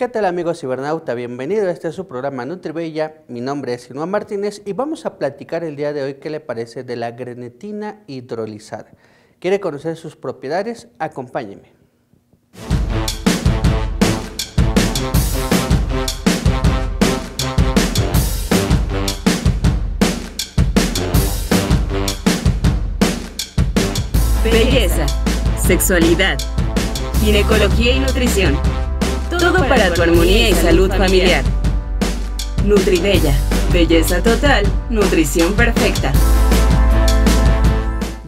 ¿Qué tal amigos cibernauta? Bienvenido a este su programa NutriBella. Mi nombre es Sinua Martínez y vamos a platicar el día de hoy qué le parece de la grenetina hidrolizada. ¿Quiere conocer sus propiedades? Acompáñeme. Belleza, sexualidad, ginecología y nutrición todo para tu armonía y salud familiar. Nutribella, belleza total, nutrición perfecta.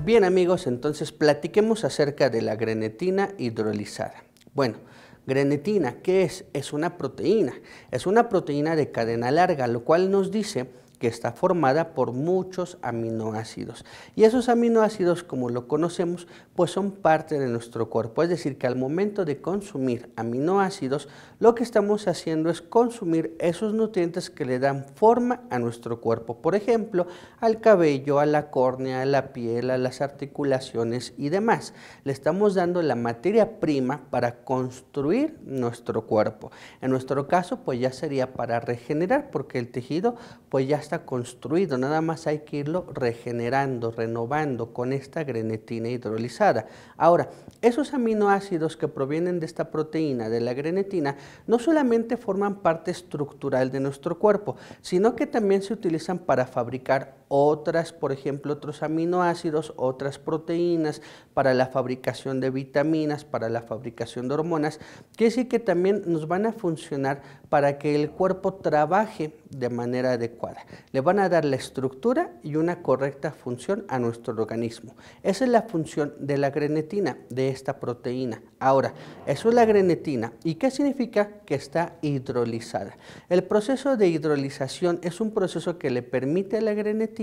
Bien amigos, entonces platiquemos acerca de la grenetina hidrolizada. Bueno, grenetina, ¿qué es? Es una proteína. Es una proteína de cadena larga, lo cual nos dice que está formada por muchos aminoácidos. Y esos aminoácidos, como lo conocemos, pues son parte de nuestro cuerpo. Es decir, que al momento de consumir aminoácidos, lo que estamos haciendo es consumir esos nutrientes que le dan forma a nuestro cuerpo. Por ejemplo, al cabello, a la córnea, a la piel, a las articulaciones y demás. Le estamos dando la materia prima para construir nuestro cuerpo. En nuestro caso, pues ya sería para regenerar, porque el tejido pues ya está construido, nada más hay que irlo regenerando, renovando con esta grenetina hidrolizada. Ahora, esos aminoácidos que provienen de esta proteína, de la grenetina, no solamente forman parte estructural de nuestro cuerpo, sino que también se utilizan para fabricar otras, por ejemplo, otros aminoácidos, otras proteínas para la fabricación de vitaminas, para la fabricación de hormonas, que sí que también nos van a funcionar para que el cuerpo trabaje de manera adecuada. Le van a dar la estructura y una correcta función a nuestro organismo. Esa es la función de la grenetina, de esta proteína. Ahora, eso es la grenetina. ¿Y qué significa? Que está hidrolizada. El proceso de hidrolización es un proceso que le permite a la grenetina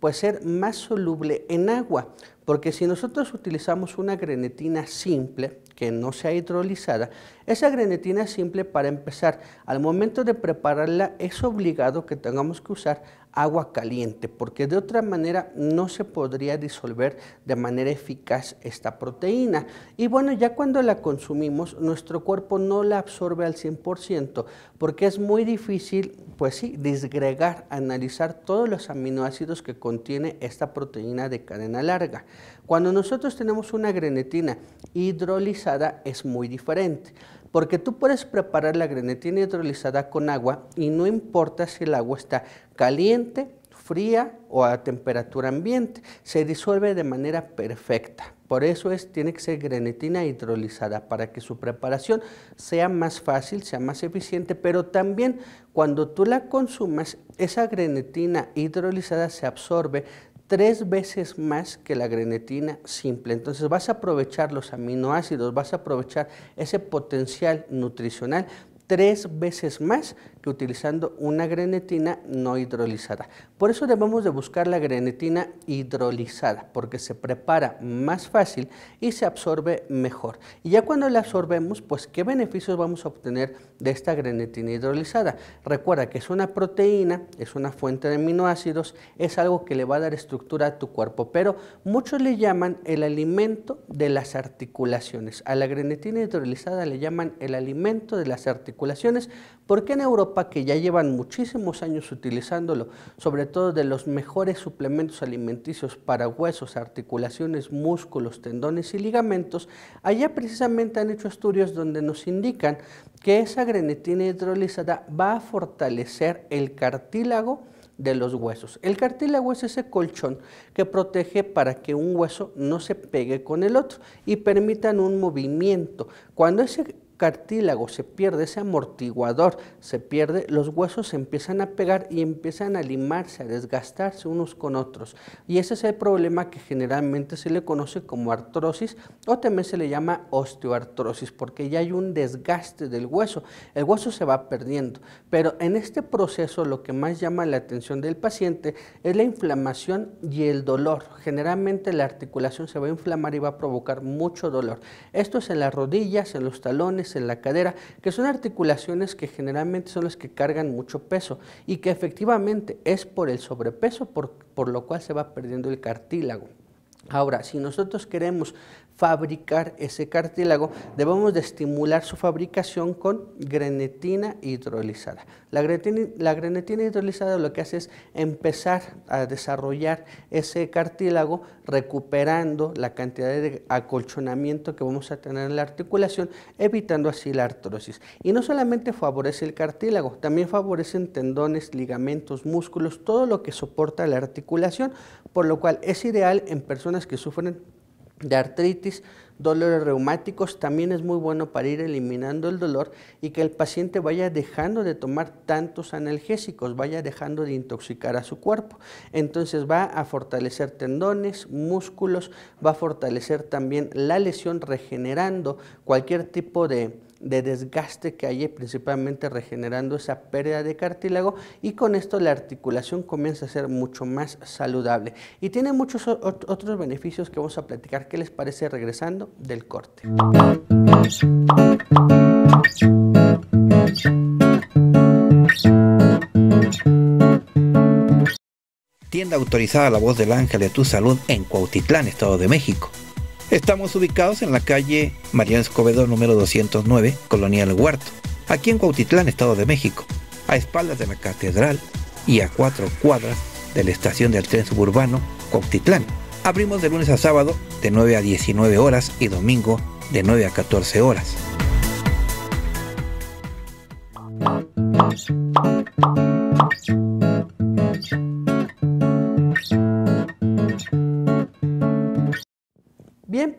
puede ser más soluble en agua, porque si nosotros utilizamos una grenetina simple, que no sea hidrolizada, esa grenetina simple para empezar, al momento de prepararla es obligado que tengamos que usar agua caliente, porque de otra manera no se podría disolver de manera eficaz esta proteína. Y bueno, ya cuando la consumimos, nuestro cuerpo no la absorbe al 100%, porque es muy difícil, pues sí, disgregar, analizar todos los aminoácidos que contiene esta proteína de cadena larga. Cuando nosotros tenemos una grenetina hidrolizada es muy diferente porque tú puedes preparar la grenetina hidrolizada con agua y no importa si el agua está caliente, fría o a temperatura ambiente, se disuelve de manera perfecta. Por eso es, tiene que ser grenetina hidrolizada para que su preparación sea más fácil, sea más eficiente, pero también cuando tú la consumas, esa grenetina hidrolizada se absorbe, tres veces más que la grenetina simple. Entonces vas a aprovechar los aminoácidos, vas a aprovechar ese potencial nutricional tres veces más que utilizando una grenetina no hidrolizada. Por eso debemos de buscar la grenetina hidrolizada, porque se prepara más fácil y se absorbe mejor. Y ya cuando la absorbemos, pues ¿qué beneficios vamos a obtener de esta grenetina hidrolizada? Recuerda que es una proteína, es una fuente de aminoácidos, es algo que le va a dar estructura a tu cuerpo, pero muchos le llaman el alimento de las articulaciones. A la grenetina hidrolizada le llaman el alimento de las articulaciones articulaciones. porque en Europa, que ya llevan muchísimos años utilizándolo, sobre todo de los mejores suplementos alimenticios para huesos, articulaciones, músculos, tendones y ligamentos, allá precisamente han hecho estudios donde nos indican que esa grenetina hidrolizada va a fortalecer el cartílago, de los huesos. El cartílago es ese colchón que protege para que un hueso no se pegue con el otro y permitan un movimiento. Cuando ese cartílago se pierde, ese amortiguador se pierde, los huesos se empiezan a pegar y empiezan a limarse, a desgastarse unos con otros. Y ese es el problema que generalmente se le conoce como artrosis o también se le llama osteoartrosis, porque ya hay un desgaste del hueso, el hueso se va perdiendo. Pero en este proceso lo que más llama la atención del paciente es la inflamación y el dolor. Generalmente la articulación se va a inflamar y va a provocar mucho dolor. Esto es en las rodillas, en los talones, en la cadera, que son articulaciones que generalmente son las que cargan mucho peso y que efectivamente es por el sobrepeso por lo cual se va perdiendo el cartílago. Ahora, si nosotros queremos fabricar ese cartílago, debemos de estimular su fabricación con grenetina hidrolizada. La grenetina, hidrolizada lo que hace es empezar a desarrollar ese cartílago recuperando la cantidad de acolchonamiento que vamos a tener en la articulación, evitando así la artrosis. Y no solamente favorece el cartílago, también favorecen tendones, ligamentos, músculos, todo lo que soporta la articulación, por lo cual es ideal en personas que sufren de artritis, dolores reumáticos, también es muy bueno para ir eliminando el dolor y que el paciente vaya dejando de tomar tantos analgésicos, vaya dejando de intoxicar a su cuerpo. Entonces va a fortalecer tendones, músculos, va a fortalecer también la lesión regenerando cualquier tipo de de desgaste que hay principalmente regenerando esa pérdida de cartílago y con esto la articulación comienza a ser mucho más saludable y tiene muchos otros beneficios que vamos a platicar. ¿Qué les parece regresando del corte? Tienda autorizada La Voz del Ángel de tu Salud en Cuautitlán, Estado de México Estamos ubicados en la calle Mariano Escobedo número 209, Colonia El Huerto, aquí en Cuautitlán, Estado de México, a espaldas de la catedral y a cuatro cuadras de la estación del tren suburbano Cuautitlán. Abrimos de lunes a sábado de 9 a 19 horas y domingo de 9 a 14 horas.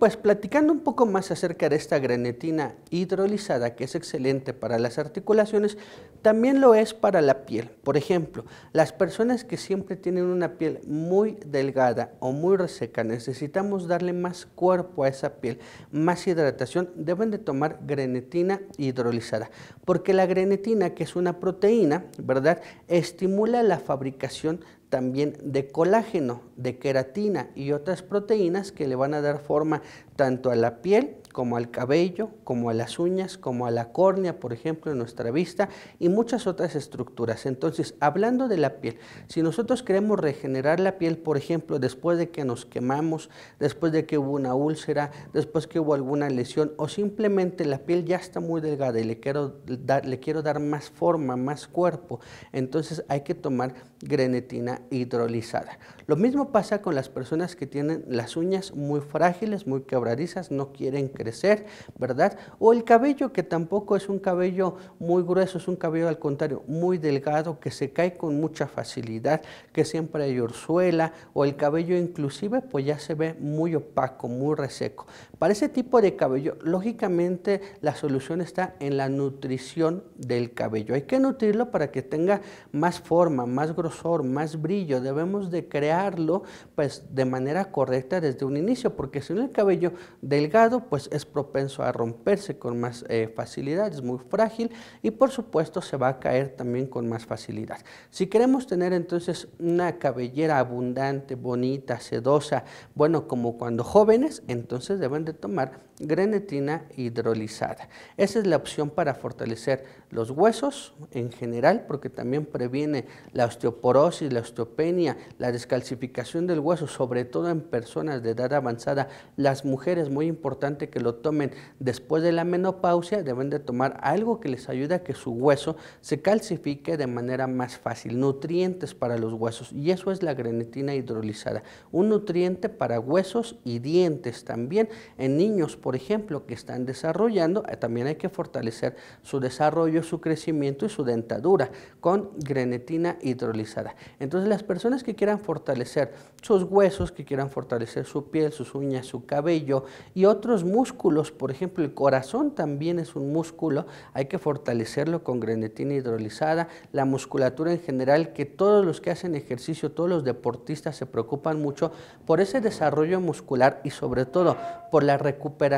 Pues, platicando un poco más acerca de esta grenetina hidrolizada, que es excelente para las articulaciones, también lo es para la piel. Por ejemplo, las personas que siempre tienen una piel muy delgada o muy reseca, necesitamos darle más cuerpo a esa piel, más hidratación, deben de tomar grenetina hidrolizada, porque la grenetina, que es una proteína, ¿verdad?, estimula la fabricación también de colágeno, de queratina y otras proteínas que le van a dar forma tanto a la piel como al cabello, como a las uñas, como a la córnea, por ejemplo, en nuestra vista y muchas otras estructuras. Entonces, hablando de la piel, si nosotros queremos regenerar la piel, por ejemplo, después de que nos quemamos, después de que hubo una úlcera, después que hubo alguna lesión o simplemente la piel ya está muy delgada y le quiero dar, le quiero dar más forma, más cuerpo, entonces hay que tomar grenetina hidrolizada. Lo mismo pasa con las personas que tienen las uñas muy frágiles, muy quebradizas, no quieren crecer, ¿verdad? O el cabello que tampoco es un cabello muy grueso, es un cabello al contrario, muy delgado, que se cae con mucha facilidad, que siempre hay orzuela, o el cabello inclusive pues ya se ve muy opaco, muy reseco. Para ese tipo de cabello, lógicamente la solución está en la nutrición del cabello. Hay que nutrirlo para que tenga más forma, más grosor, más brillo. Debemos de crearlo pues, de manera correcta desde un inicio, porque si no el cabello delgado pues, es propenso a romperse con más eh, facilidad, es muy frágil y por supuesto se va a caer también con más facilidad. Si queremos tener entonces una cabellera abundante, bonita, sedosa, bueno, como cuando jóvenes, entonces deben de tomar grenetina hidrolizada. Esa es la opción para fortalecer los huesos en general, porque también previene la osteoporosis, la osteopenia, la descalcificación del hueso, sobre todo en personas de edad avanzada. Las mujeres, muy importante que lo tomen después de la menopausia, deben de tomar algo que les ayude a que su hueso se calcifique de manera más fácil, nutrientes para los huesos, y eso es la grenetina hidrolizada, un nutriente para huesos y dientes también en niños por ejemplo, que están desarrollando, eh, también hay que fortalecer su desarrollo, su crecimiento y su dentadura con grenetina hidrolizada. Entonces, las personas que quieran fortalecer sus huesos, que quieran fortalecer su piel, sus uñas, su cabello y otros músculos, por ejemplo, el corazón también es un músculo, hay que fortalecerlo con grenetina hidrolizada, la musculatura en general, que todos los que hacen ejercicio, todos los deportistas se preocupan mucho por ese desarrollo muscular y sobre todo por la recuperación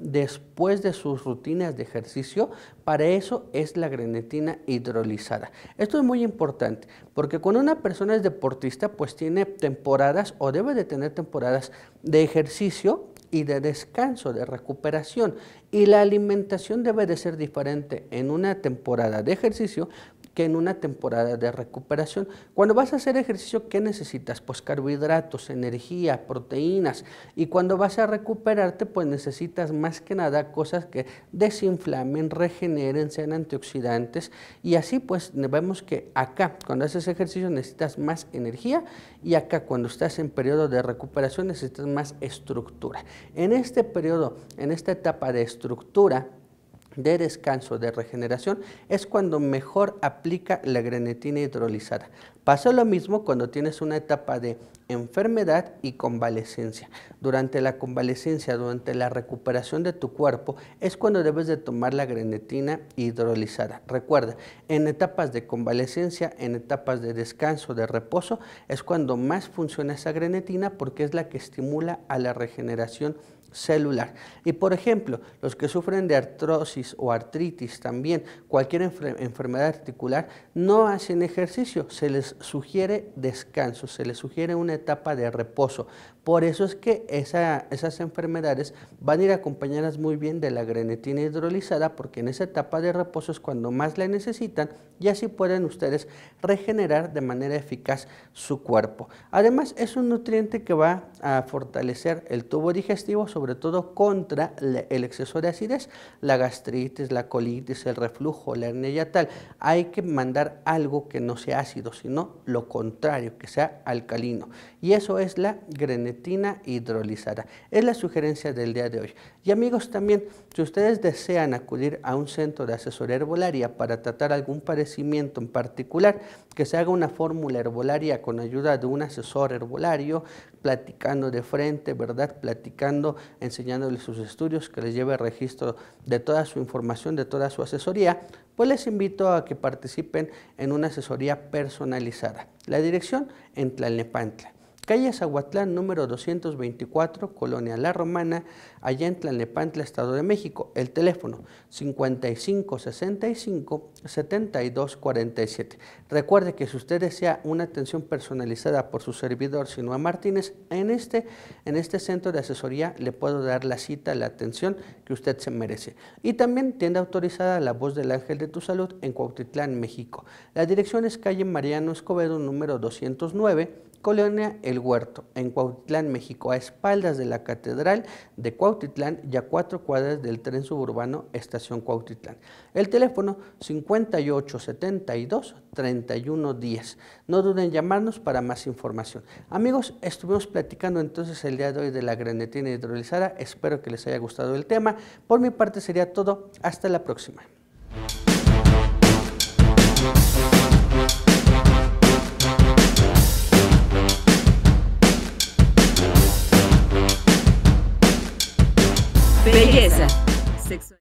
después de sus rutinas de ejercicio, para eso es la grenetina hidrolizada. Esto es muy importante porque cuando una persona es deportista, pues tiene temporadas o debe de tener temporadas de ejercicio y de descanso, de recuperación. Y la alimentación debe de ser diferente en una temporada de ejercicio que en una temporada de recuperación. Cuando vas a hacer ejercicio, ¿qué necesitas? Pues carbohidratos, energía, proteínas. Y cuando vas a recuperarte, pues necesitas más que nada cosas que desinflamen, regeneren, sean antioxidantes. Y así pues vemos que acá, cuando haces ejercicio, necesitas más energía y acá, cuando estás en periodo de recuperación, necesitas más estructura. En este periodo, en esta etapa de estructura, de descanso, de regeneración, es cuando mejor aplica la grenetina hidrolizada. Pasa lo mismo cuando tienes una etapa de enfermedad y convalecencia. Durante la convalecencia, durante la recuperación de tu cuerpo, es cuando debes de tomar la grenetina hidrolizada. Recuerda, en etapas de convalecencia, en etapas de descanso, de reposo, es cuando más funciona esa grenetina porque es la que estimula a la regeneración celular. Y por ejemplo, los que sufren de artrosis o artritis también, cualquier enfermedad articular, no hacen ejercicio, se les sugiere descanso, se les sugiere una etapa de reposo por eso es que esas enfermedades van a ir acompañadas muy bien de la grenetina hidrolizada, porque en esa etapa de reposo es cuando más la necesitan y así pueden ustedes regenerar de manera eficaz su cuerpo. Además, es un nutriente que va a fortalecer el tubo digestivo, sobre todo contra el exceso de acidez, la gastritis, la colitis, el reflujo, la hernia y tal. Hay que mandar algo que no sea ácido, sino lo contrario, que sea alcalino. Y eso es la grenetina es la sugerencia del día de hoy. Y amigos, también, si ustedes desean acudir a un centro de asesoría herbolaria para tratar algún padecimiento en particular, que se haga una fórmula herbolaria con ayuda de un asesor herbolario, platicando de frente, ¿verdad? Platicando, enseñándoles sus estudios, que les lleve registro de toda su información, de toda su asesoría, pues les invito a que participen en una asesoría personalizada. La dirección en Tlalnepantla. Calle Zahuatlán número 224, Colonia La Romana, allá en Tlalnepantla, Estado de México. El teléfono 5565-7247. Recuerde que si usted desea una atención personalizada por su servidor Sinoa Martínez, en este, en este centro de asesoría le puedo dar la cita, la atención que usted se merece. Y también tienda autorizada La Voz del Ángel de tu Salud en Cuautitlán, México. La dirección es calle Mariano Escobedo, número 209, Colonia El Huerto, en Cuautitlán, México, a espaldas de la Catedral de Cuautitlán Cuautitlán y a cuatro cuadras del tren suburbano Estación Cuautitlán. El teléfono 5872-3110. No duden en llamarnos para más información. Amigos, estuvimos platicando entonces el día de hoy de la Granetina hidrolizada. Espero que les haya gustado el tema. Por mi parte sería todo. Hasta la próxima. sexual.